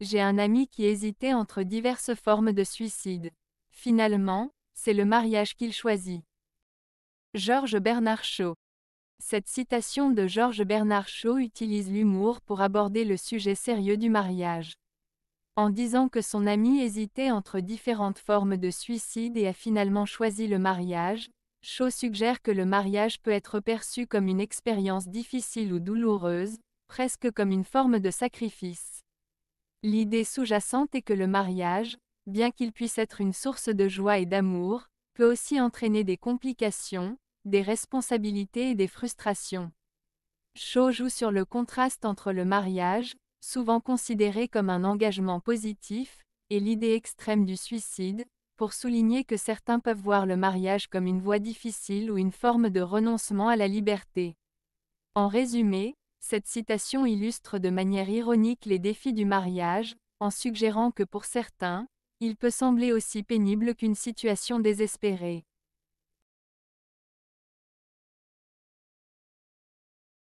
J'ai un ami qui hésitait entre diverses formes de suicide. Finalement, c'est le mariage qu'il choisit. Georges Bernard Shaw Cette citation de Georges Bernard Shaw utilise l'humour pour aborder le sujet sérieux du mariage. En disant que son ami hésitait entre différentes formes de suicide et a finalement choisi le mariage, Shaw suggère que le mariage peut être perçu comme une expérience difficile ou douloureuse, presque comme une forme de sacrifice. L'idée sous-jacente est que le mariage, bien qu'il puisse être une source de joie et d'amour, peut aussi entraîner des complications, des responsabilités et des frustrations. Shaw joue sur le contraste entre le mariage, souvent considéré comme un engagement positif, et l'idée extrême du suicide, pour souligner que certains peuvent voir le mariage comme une voie difficile ou une forme de renoncement à la liberté. En résumé, cette citation illustre de manière ironique les défis du mariage, en suggérant que pour certains, il peut sembler aussi pénible qu'une situation désespérée.